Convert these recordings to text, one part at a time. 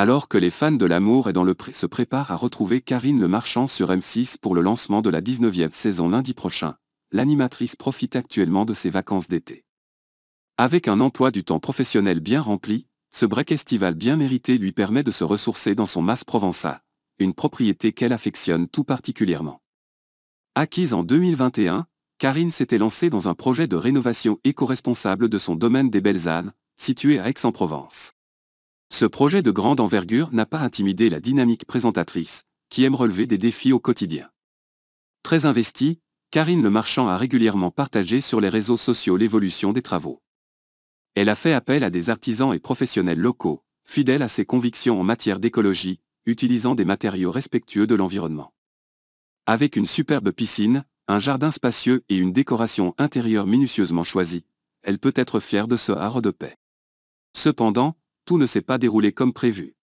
Alors que les fans de l'amour et dans le pré se préparent à retrouver Karine Le Marchand sur M6 pour le lancement de la 19e saison lundi prochain, l'animatrice profite actuellement de ses vacances d'été. Avec un emploi du temps professionnel bien rempli, ce break estival bien mérité lui permet de se ressourcer dans son Mas provençal, une propriété qu'elle affectionne tout particulièrement. Acquise en 2021, Karine s'était lancée dans un projet de rénovation éco-responsable de son domaine des belles annes situé à Aix-en-Provence. Ce projet de grande envergure n'a pas intimidé la dynamique présentatrice, qui aime relever des défis au quotidien. Très investie, Karine Le Marchand a régulièrement partagé sur les réseaux sociaux l'évolution des travaux. Elle a fait appel à des artisans et professionnels locaux, fidèles à ses convictions en matière d'écologie, utilisant des matériaux respectueux de l'environnement. Avec une superbe piscine, un jardin spacieux et une décoration intérieure minutieusement choisie, elle peut être fière de ce haro de paix. Cependant, tout ne s'est pas déroulé comme prévu.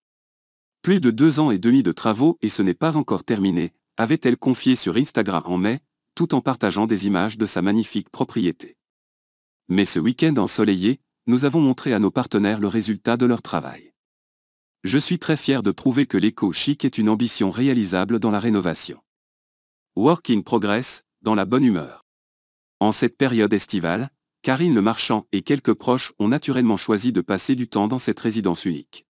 Plus de deux ans et demi de travaux et ce n'est pas encore terminé, avait-elle confié sur Instagram en mai, tout en partageant des images de sa magnifique propriété. Mais ce week-end ensoleillé, nous avons montré à nos partenaires le résultat de leur travail. Je suis très fier de prouver que l'éco-chic est une ambition réalisable dans la rénovation. Working progress, dans la bonne humeur. En cette période estivale, Karine Le Marchand et quelques proches ont naturellement choisi de passer du temps dans cette résidence unique.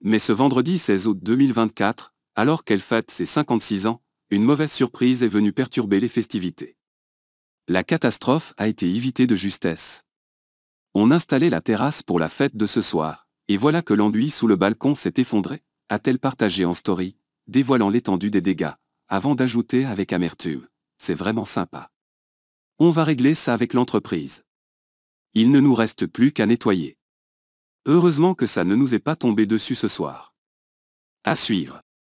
Mais ce vendredi 16 août 2024, alors qu'elle fête ses 56 ans, une mauvaise surprise est venue perturber les festivités. La catastrophe a été évitée de justesse. On installait la terrasse pour la fête de ce soir, et voilà que l'enduit sous le balcon s'est effondré, a-t-elle partagé en story, dévoilant l'étendue des dégâts, avant d'ajouter avec amertume. C'est vraiment sympa. On va régler ça avec l'entreprise. Il ne nous reste plus qu'à nettoyer. Heureusement que ça ne nous est pas tombé dessus ce soir. À suivre.